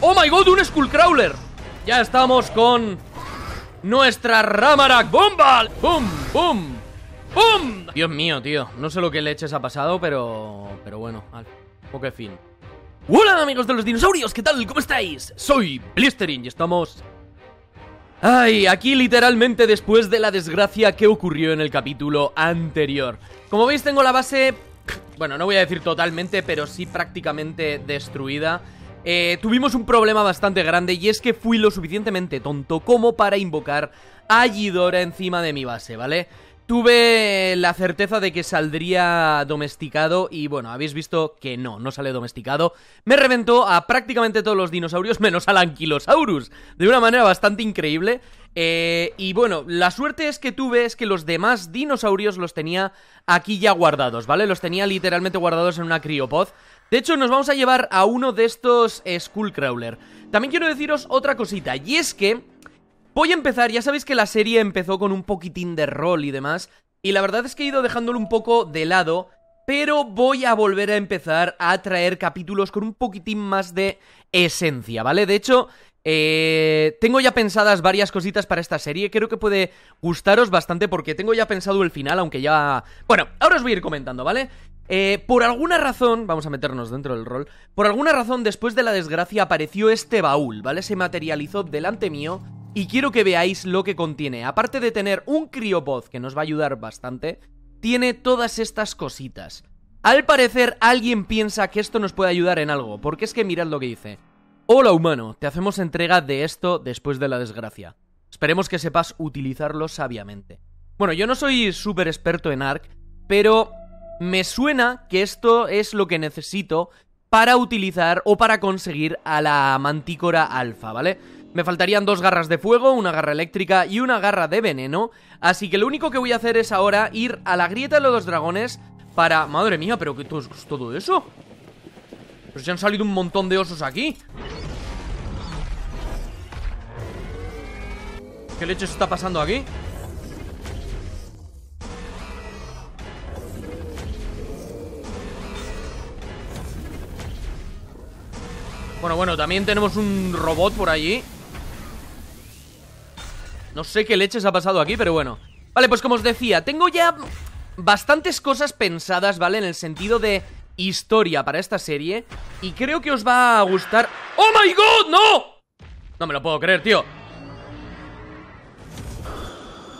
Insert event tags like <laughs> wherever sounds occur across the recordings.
¡Oh my god! ¡Un Skullcrawler! Ya estamos con nuestra Ramarak ¡Bomba! ¡Bum! ¡Bum! ¡Bum! Dios mío, tío. No sé lo que leches ha pasado, pero. Pero bueno, al fin. ¡Hola, amigos de los dinosaurios! ¿Qué tal? ¿Cómo estáis? Soy Blistering y estamos. Ay, aquí literalmente después de la desgracia que ocurrió en el capítulo anterior. Como veis, tengo la base. Bueno, no voy a decir totalmente, pero sí prácticamente destruida eh, tuvimos un problema bastante grande y es que fui lo suficientemente tonto como para invocar a Gidora encima de mi base, ¿vale? Tuve la certeza de que saldría domesticado y bueno, habéis visto que no, no sale domesticado. Me reventó a prácticamente todos los dinosaurios <laughs> menos al Ankylosaurus, de una manera bastante increíble. Eh, y bueno, la suerte es que tuve es que los demás dinosaurios los tenía aquí ya guardados, ¿vale? Los tenía literalmente guardados en una criopod. De hecho, nos vamos a llevar a uno de estos eh, Skullcrawler. También quiero deciros otra cosita, y es que... Voy a empezar, ya sabéis que la serie empezó con un poquitín de rol y demás, y la verdad es que he ido dejándolo un poco de lado, pero voy a volver a empezar a traer capítulos con un poquitín más de esencia, ¿vale? De hecho, eh, tengo ya pensadas varias cositas para esta serie, creo que puede gustaros bastante porque tengo ya pensado el final, aunque ya... Bueno, ahora os voy a ir comentando, ¿vale? Eh, por alguna razón, vamos a meternos dentro del rol, por alguna razón después de la desgracia apareció este baúl, ¿vale? Se materializó delante mío y quiero que veáis lo que contiene. Aparte de tener un criopod que nos va a ayudar bastante, tiene todas estas cositas. Al parecer alguien piensa que esto nos puede ayudar en algo, porque es que mirad lo que dice. Hola humano, te hacemos entrega de esto después de la desgracia. Esperemos que sepas utilizarlo sabiamente. Bueno, yo no soy súper experto en ARC, pero me suena que esto es lo que necesito para utilizar o para conseguir a la mantícora alfa, ¿vale? Me faltarían dos garras de fuego, una garra eléctrica y una garra de veneno, así que lo único que voy a hacer es ahora ir a la grieta de los dos dragones para... Madre mía, pero ¿qué es todo eso? ¡Pues ya han salido un montón de osos aquí. ¿Qué leche está pasando aquí? Bueno, bueno, también tenemos un robot por allí No sé qué leches ha pasado aquí, pero bueno Vale, pues como os decía, tengo ya bastantes cosas pensadas, ¿vale? En el sentido de historia para esta serie Y creo que os va a gustar ¡Oh my god! ¡No! No me lo puedo creer, tío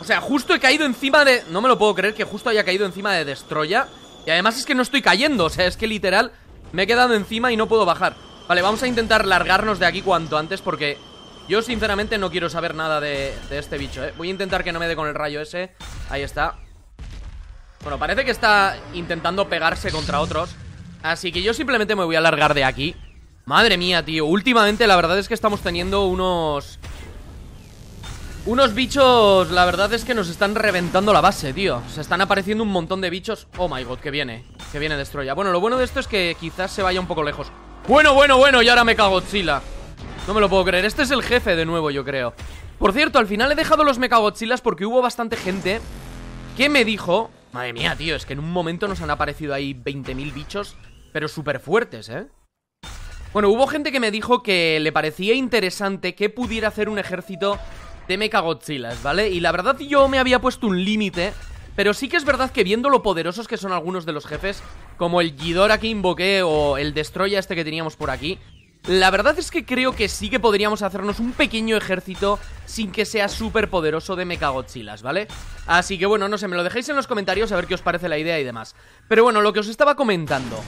O sea, justo he caído encima de... No me lo puedo creer que justo haya caído encima de Destroya Y además es que no estoy cayendo O sea, es que literal me he quedado encima y no puedo bajar Vale, vamos a intentar largarnos de aquí cuanto antes porque yo sinceramente no quiero saber nada de, este bicho, ¿eh? Voy a intentar que no me dé con el rayo ese. Ahí está. Bueno, parece que está intentando pegarse contra otros. Así que yo simplemente me voy a largar de aquí. Madre mía, tío. Últimamente la verdad es que estamos teniendo unos... Unos bichos, la verdad es que nos están reventando la base, tío Se están apareciendo un montón de bichos Oh my god, que viene, que viene Destroya Bueno, lo bueno de esto es que quizás se vaya un poco lejos bueno, bueno, bueno, y ahora me No me lo puedo creer, este es el jefe de nuevo, yo creo Por cierto, al final he dejado los Mechagodzillas porque hubo bastante gente Que me dijo... Madre mía, tío, es que en un momento nos han aparecido ahí 20.000 bichos Pero súper fuertes, ¿eh? Bueno, hubo gente que me dijo que le parecía interesante que pudiera hacer un ejército de Mechagodzillas, ¿vale? Y la verdad yo me había puesto un límite pero sí que es verdad que viendo lo poderosos que son algunos de los jefes, como el Gidora que invoqué o el Destroya este que teníamos por aquí, la verdad es que creo que sí que podríamos hacernos un pequeño ejército sin que sea súper poderoso de Mechagodzillas, ¿vale? Así que bueno, no sé, me lo dejéis en los comentarios a ver qué os parece la idea y demás. Pero bueno, lo que os estaba comentando.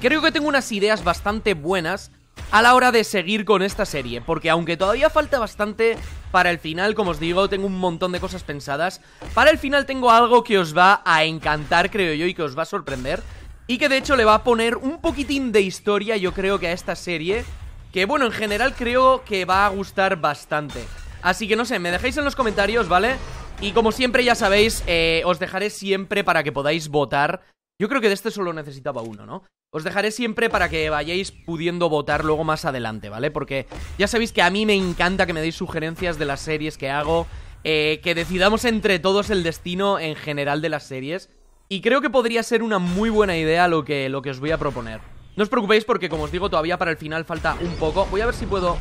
Creo que tengo unas ideas bastante buenas a la hora de seguir con esta serie, porque aunque todavía falta bastante para el final, como os digo, tengo un montón de cosas pensadas, para el final tengo algo que os va a encantar, creo yo, y que os va a sorprender, y que de hecho le va a poner un poquitín de historia, yo creo que a esta serie, que bueno, en general creo que va a gustar bastante. Así que no sé, me dejáis en los comentarios, ¿vale? Y como siempre ya sabéis, eh, os dejaré siempre para que podáis votar yo creo que de este solo necesitaba uno, ¿no? Os dejaré siempre para que vayáis pudiendo votar luego más adelante, ¿vale? Porque ya sabéis que a mí me encanta que me deis sugerencias de las series que hago, eh, que decidamos entre todos el destino en general de las series. Y creo que podría ser una muy buena idea lo que, lo que os voy a proponer. No os preocupéis porque, como os digo, todavía para el final falta un poco. Voy a ver si puedo...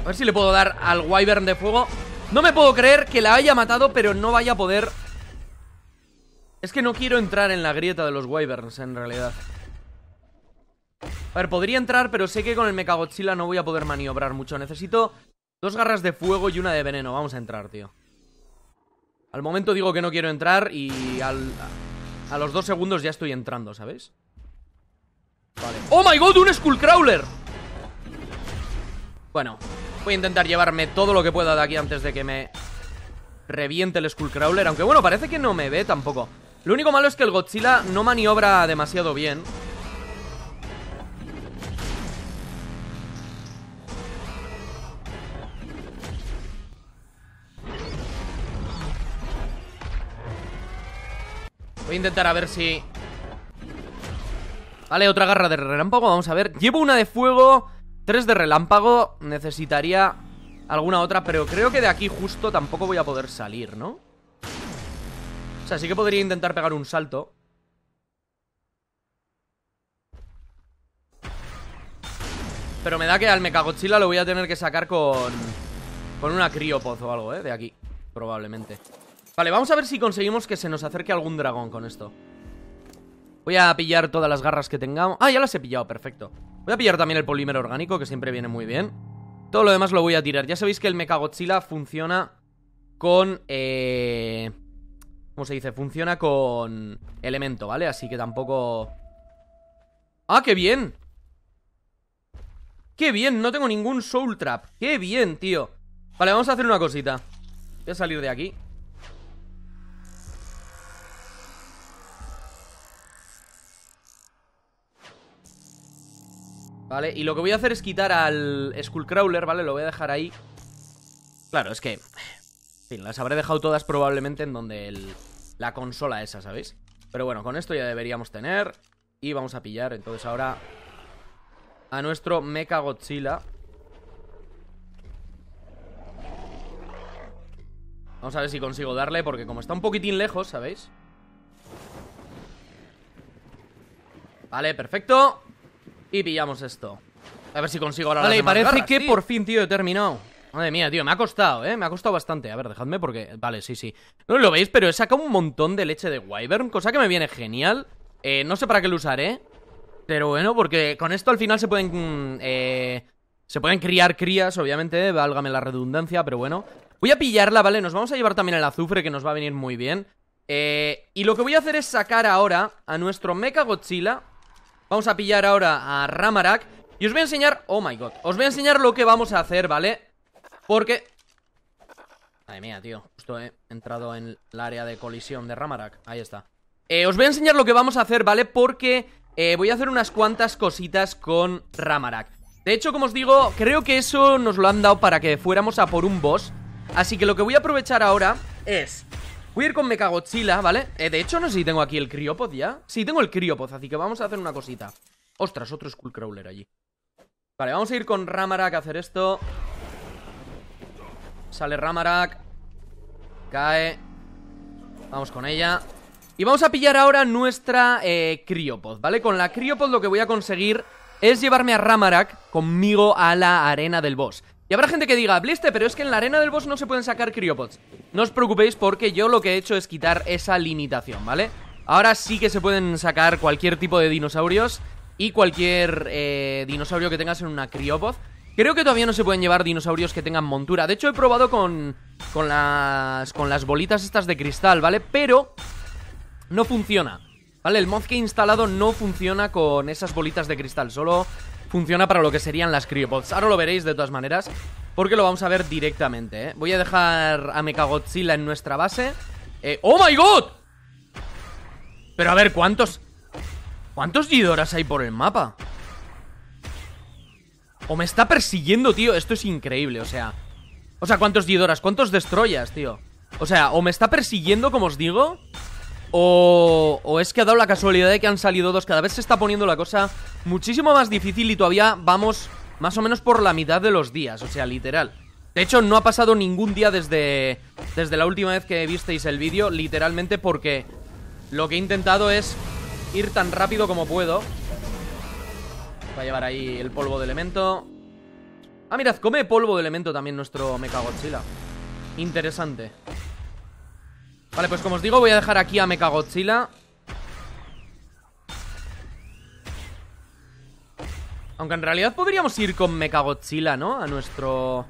A ver si le puedo dar al Wyvern de fuego. No me puedo creer que la haya matado, pero no vaya a poder... Es que no quiero entrar en la grieta de los Wyverns, en realidad. A ver, podría entrar, pero sé que con el Mechagodzilla no voy a poder maniobrar mucho. Necesito dos garras de fuego y una de veneno. Vamos a entrar, tío. Al momento digo que no quiero entrar y a, los dos segundos ya estoy entrando, ¿sabes? Vale. ¡Oh, my God! ¡Un Skullcrawler! Bueno, Voy a intentar llevarme todo lo que pueda de aquí antes de que me reviente el Skullcrawler. Aunque bueno, parece que no me ve tampoco. Lo único malo es que el Godzilla no maniobra demasiado bien. Voy a intentar a ver si... Vale, otra garra de relámpago, vamos a ver. Llevo una de fuego... Tres de relámpago necesitaría alguna otra, pero creo que de aquí justo tampoco voy a poder salir, ¿no? O sea, sí que podría intentar pegar un salto. Pero me da que al mecagochila lo voy a tener que sacar con... Con una criopoz o algo, ¿eh? De aquí, probablemente Vale, vamos a ver si conseguimos que se nos acerque algún dragón con esto Voy a pillar todas las garras que tengamos Ah, ya las he pillado, perfecto Voy a pillar también el polímero orgánico, que siempre viene muy bien. Todo lo demás lo voy a tirar. Ya sabéis que el Mechagodzilla funciona con... Eh, ¿Cómo se dice? Funciona con elemento, ¿vale? Así que tampoco... ¡Ah, qué bien! ¡Qué bien! No tengo ningún Soul Trap. ¡Qué bien, tío! Vale, vamos a hacer una cosita. Voy a salir de aquí. ¿Vale? Y lo que voy a hacer es quitar al Skullcrawler, ¿vale? Lo voy a dejar ahí Claro, es que... En fin, las habré dejado todas probablemente en donde la consola esa, ¿sabéis? Pero bueno, con esto ya deberíamos tener Y vamos a pillar, entonces ahora A nuestro Mecha Godzilla Vamos a ver si consigo darle Porque como está un poquitín lejos, ¿sabéis? Vale, perfecto y pillamos esto. A ver si consigo ahora Vale, parece que por fin, tío, he terminado. Madre mía, tío, me ha costado, ¿eh? Me ha costado bastante. A ver, dejadme porque... Vale, sí, sí. No lo veis, pero he sacado un montón de leche de Wyvern, cosa que me viene genial. Eh, no sé para qué lo usaré, pero bueno, porque con esto al final se pueden... Mm, eh, se pueden criar crías, obviamente, válgame la redundancia, pero bueno. Voy a pillarla, ¿vale? Nos vamos a llevar también el azufre, que nos va a venir muy bien. Eh, y lo que voy a hacer es sacar ahora a nuestro Mecha Godzilla Vamos a pillar ahora a Ramarak Y os voy a enseñar, oh my god Os voy a enseñar lo que vamos a hacer, ¿vale? Porque... Madre mía, tío, justo he entrado en el área de colisión de Ramarak Ahí está eh, Os voy a enseñar lo que vamos a hacer, ¿vale? Porque eh, voy a hacer unas cuantas cositas con Ramarak De hecho, como os digo, creo que eso nos lo han dado para que fuéramos a por un boss Así que lo que voy a aprovechar ahora es Voy a ir con Mecagochila, ¿vale? Eh, de hecho, no sé si tengo aquí el Criopod ya Sí, tengo el Criopod, así que vamos a hacer una cosita Ostras, otro Skullcrawler allí Vale, vamos a ir con Ramarak a hacer esto Sale Ramarak Cae Vamos con ella Y vamos a pillar ahora nuestra eh, Criopod, ¿vale? Con la Criopod lo que voy a conseguir es llevarme a Ramarak conmigo a la arena del boss y habrá gente que diga, Bliste, pero es que en la arena del boss no se pueden sacar criopods. No os preocupéis porque yo lo que he hecho es quitar esa limitación, ¿vale? Ahora sí que se pueden sacar cualquier tipo de dinosaurios y cualquier eh, dinosaurio que tengas en una criopod. Creo que todavía no se pueden llevar dinosaurios que tengan montura. De hecho, he probado con, con, las, con las bolitas estas de cristal, ¿vale? Pero no funciona, ¿vale? El mod que he instalado no funciona con esas bolitas de cristal, solo funciona para lo que serían las Criopods. Ahora lo veréis de todas maneras, porque lo vamos a ver directamente, ¿eh? Voy a dejar a Mechagodzilla en nuestra base. Eh, ¡Oh, my God! Pero a ver, ¿cuántos... ¿Cuántos Gidoras hay por el mapa? O me está persiguiendo, tío. Esto es increíble, o sea... O sea, ¿cuántos Gidoras? ¿Cuántos Destroyas, tío? O sea, o me está persiguiendo, como os digo... O, o es que ha dado la casualidad de que han salido dos. Cada vez se está poniendo la cosa muchísimo más difícil y todavía vamos más o menos por la mitad de los días, o sea, literal. De hecho, no ha pasado ningún día desde, desde la última vez que visteis el vídeo, literalmente porque lo que he intentado es ir tan rápido como puedo. Va a llevar ahí el polvo de elemento. Ah, mirad, come polvo de elemento también nuestro Mecha Interesante. Vale, pues como os digo, voy a dejar aquí a Mechagodzilla Godzilla Aunque en realidad podríamos ir con Mechagodzilla, ¿no? A nuestro...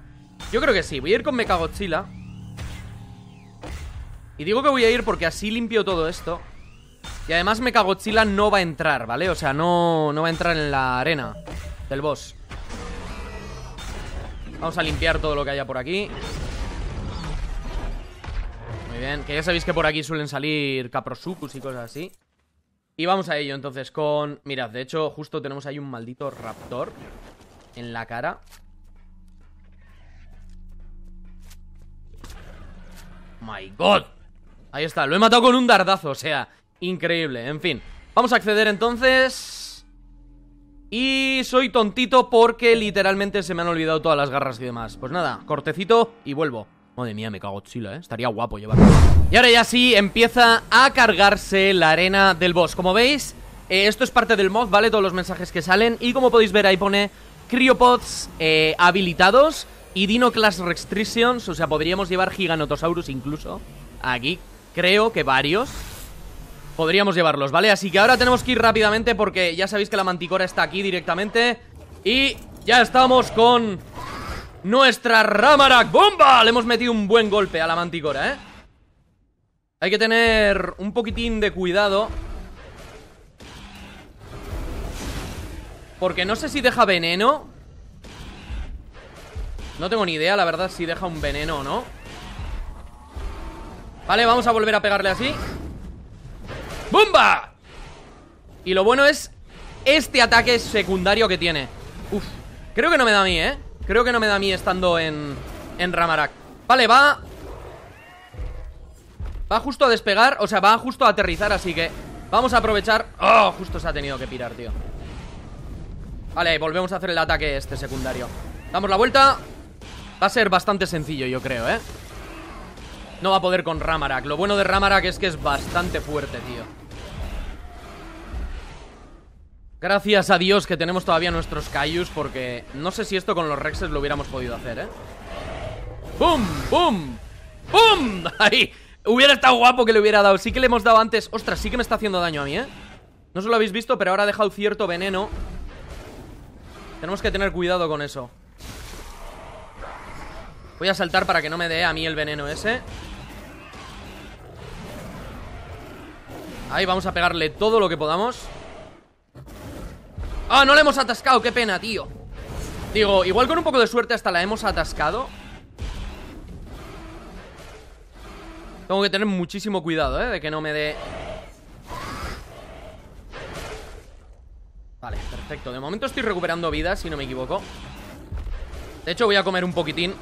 Yo creo que sí, voy a ir con Mechagodzilla Y digo que voy a ir porque así limpio todo esto Y además Mechagodzilla no va a entrar, ¿vale? O sea, no, no va a entrar en la arena del boss Vamos a limpiar todo lo que haya por aquí Muy bien, que ya sabéis que por aquí suelen salir Caprosucus y cosas así y vamos a ello entonces con... Mirad, de hecho justo tenemos ahí un maldito raptor en la cara. ¡My God! Ahí está, lo he matado con un dardazo, o sea, increíble. En fin, vamos a acceder entonces... Y soy tontito porque literalmente se me han olvidado todas las garras y demás. Pues nada, cortecito y vuelvo. Madre mía, me cago chila, ¿eh? Estaría guapo llevarlo. Y ahora ya sí, empieza a cargarse la arena del boss. Como veis, eh, esto es parte del mod, ¿vale? Todos los mensajes que salen. Y como podéis ver, ahí pone Cryopods eh, habilitados y Dino Class Restrictions. O sea, podríamos llevar Giganotosaurus incluso aquí. Creo que varios. Podríamos llevarlos, ¿vale? Así que ahora tenemos que ir rápidamente porque ya sabéis que la manticora está aquí directamente. Y ya estamos con nuestra Ramarak ¡Bomba! Le hemos metido un buen golpe a la manticora, ¿eh? Hay que tener un poquitín de cuidado Porque no sé si deja veneno No tengo ni idea, la verdad, si deja un veneno o no Vale, vamos a volver a pegarle así ¡Bomba! Y lo bueno es este ataque secundario que tiene Uf, creo que no me da a mí, ¿eh? Creo que no me da a mí estando en, en Ramarak Vale, va Va justo a despegar O sea, va justo a aterrizar, así que Vamos a aprovechar Oh, justo se ha tenido que pirar, tío Vale, volvemos a hacer el ataque este secundario Damos la vuelta Va a ser bastante sencillo, yo creo, ¿eh? No va a poder con Ramarak Lo bueno de Ramarak es que es bastante fuerte, tío Gracias a Dios que tenemos todavía nuestros Cayus porque no sé si esto con los Rexes lo hubiéramos podido hacer, ¿eh? ¡Bum! ¡Bum! ¡Bum! ¡Ahí! <laughs> Hubiera estado guapo que le hubiera dado. Sí que le hemos dado antes. Ostras, sí que me está haciendo daño a mí, ¿eh? No se lo habéis visto, pero ahora ha dejado cierto veneno. Tenemos que tener cuidado con eso. Voy a saltar para que no me dé a mí el veneno ese. Ahí vamos a pegarle todo lo que podamos. Ah, no la hemos atascado, qué pena, tío Digo, igual con un poco de suerte hasta la hemos atascado Tengo que tener muchísimo cuidado, eh, de que no me dé... Vale, perfecto, de momento estoy recuperando vida, si no me equivoco De hecho voy a comer un poquitín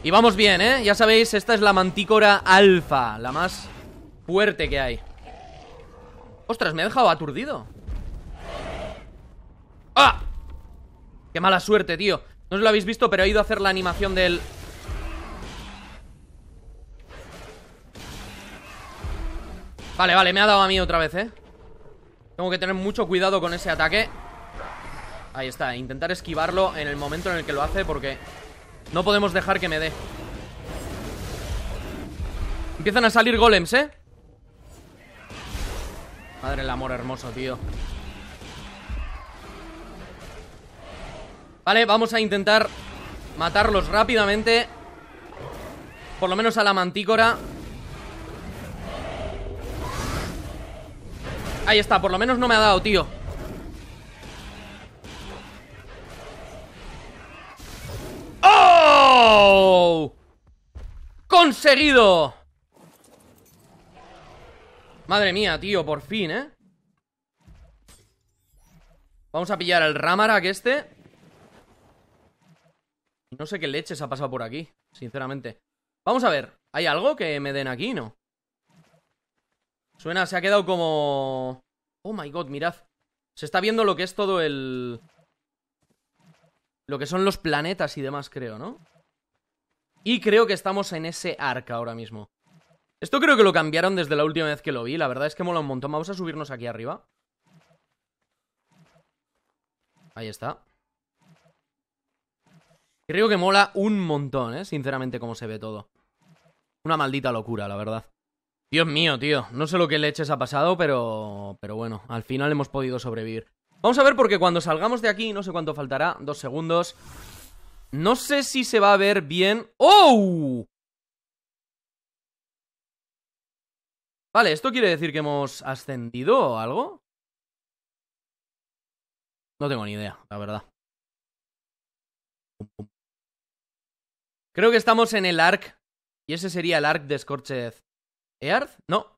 y vamos bien, ¿eh? Ya sabéis, esta es la mantícora alfa, la más fuerte que hay. Ostras, me ha dejado aturdido ¡Ah! Qué mala suerte, tío No os lo habéis visto, pero he ido a hacer la animación del... Vale, vale, me ha dado a mí otra vez, ¿eh? Tengo que tener mucho cuidado con ese ataque Ahí está, intentar esquivarlo en el momento en el que lo hace porque no podemos dejar que me dé Empiezan a salir golems, ¿eh? Madre, el amor hermoso, tío. Vale, vamos a intentar matarlos rápidamente. Por lo menos a la mantícora. Ahí está, por lo menos no me ha dado, tío. ¡Oh! ¡Conseguido! Madre mía, tío, por fin, ¿eh? Vamos a pillar al Ramarak este. No sé qué se ha pasado por aquí, sinceramente. Vamos a ver, ¿hay algo que me den aquí, no? Suena, se ha quedado como... Oh my god, mirad. Se está viendo lo que es todo el... Lo que son los planetas y demás, creo, ¿no? Y creo que estamos en ese arca ahora mismo. Esto creo que lo cambiaron desde la última vez que lo vi. La verdad es que mola un montón. Vamos a subirnos aquí arriba. Ahí está. Creo que mola un montón, ¿eh? Sinceramente, cómo se ve todo. Una maldita locura, la verdad. Dios mío, tío. No sé lo que leches ha pasado, pero... Pero bueno, al final hemos podido sobrevivir. Vamos a ver porque cuando salgamos de aquí, no sé cuánto faltará, dos segundos. No sé si se va a ver bien... ¡Oh! Vale, ¿esto quiere decir que hemos ascendido o algo? No tengo ni idea, la verdad. Creo que estamos en el arc. Y ese sería el arc de Scorched Earth. No.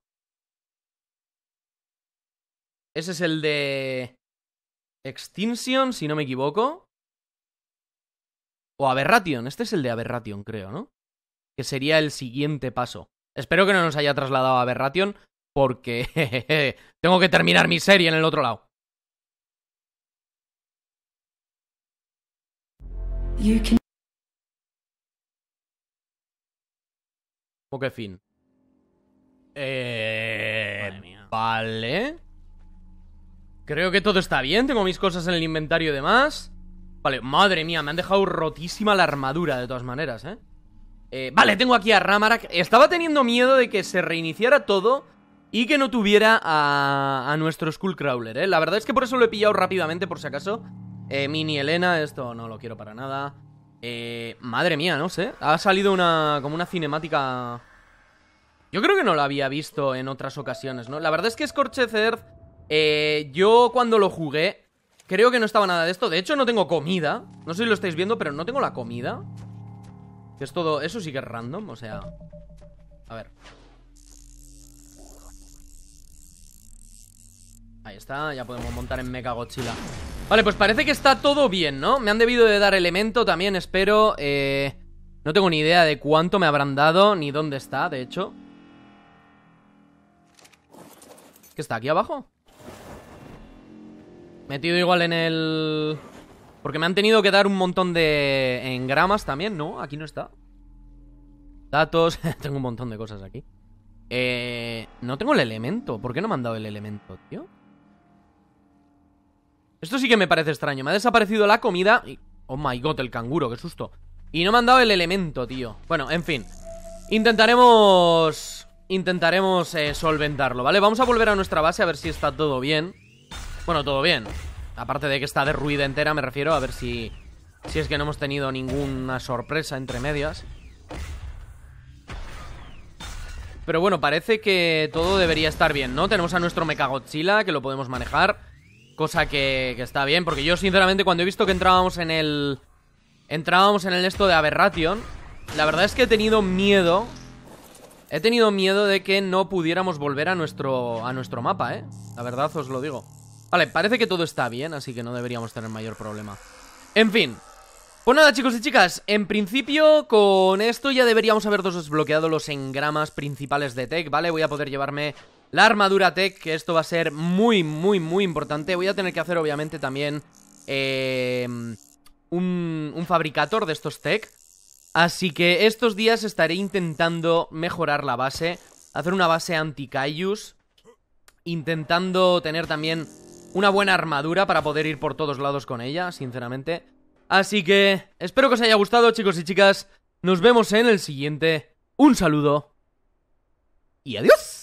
Ese es el de Extinction, si no me equivoco. O Aberration. Este es el de Aberration, creo, ¿no? Que sería el siguiente paso. Espero que no nos haya trasladado a Berration porque <laughs> tengo que terminar mi serie en el otro lado. fin? Eh, vale. Creo que todo está bien. Tengo mis cosas en el inventario de demás. Vale, madre mía, me han dejado rotísima la armadura de todas maneras, ¿eh? Eh, vale, tengo aquí a Ramarak. Estaba teniendo miedo de que se reiniciara todo y que no tuviera a, nuestro Skullcrawler, ¿eh? La verdad es que por eso lo he pillado rápidamente, por si acaso. Eh, mini Elena, esto no lo quiero para nada. Eh, madre mía, no sé. Ha salido una como una cinemática... Yo creo que no la había visto en otras ocasiones, ¿no? La verdad es que Scorched eh, yo cuando lo jugué, creo que no estaba nada de esto. De hecho, no tengo comida. No sé si lo estáis viendo, pero no tengo la comida es todo... Eso sí que es random, o sea... A ver. Ahí está, ya podemos montar en mega Godzilla. Vale, pues parece que está todo bien, ¿no? Me han debido de dar elemento también, espero. Eh, no tengo ni idea de cuánto me habrán dado, ni dónde está, de hecho. ¿Qué está aquí abajo? Metido igual en el... Porque me han tenido que dar un montón de... engramas también, ¿no? Aquí no está datos. <laughs> tengo un montón de cosas aquí. Eh, no tengo el elemento. ¿Por qué no me han dado el elemento, tío? Esto sí que me parece extraño. Me ha desaparecido la comida Oh my god, el canguro, qué susto. Y no me han dado el elemento, tío. Bueno, en fin. Intentaremos... Intentaremos eh, solventarlo, ¿vale? Vamos a volver a nuestra base a ver si está todo bien. Bueno, todo bien. Aparte de que está derruida entera, me refiero a ver si... Si es que no hemos tenido ninguna sorpresa entre medias. Pero bueno, parece que todo debería estar bien, ¿no? Tenemos a nuestro Mecha que lo podemos manejar. Cosa que, está bien, porque yo sinceramente cuando he visto que entrábamos en el... Entrábamos en el esto de Aberration, la verdad es que he tenido miedo He tenido miedo de que no pudiéramos volver a nuestro, a nuestro mapa, ¿eh? La verdad os lo digo Vale, parece que todo está bien, así que no deberíamos tener mayor problema En fin, pues nada chicos y chicas, en principio con esto ya deberíamos habernos desbloqueado los engramas principales de Tech, ¿vale? Voy a poder llevarme la armadura Tech, que esto va a ser muy, muy, muy importante. Voy a tener que hacer obviamente también em, un, fabricator de estos Tech. Así que estos días estaré intentando mejorar la base, hacer una base anti Kaius, intentando tener también una buena armadura para poder ir por todos lados con ella, sinceramente. Así que espero que os haya gustado, chicos y chicas. Nos vemos en el siguiente. Un saludo. Y adiós.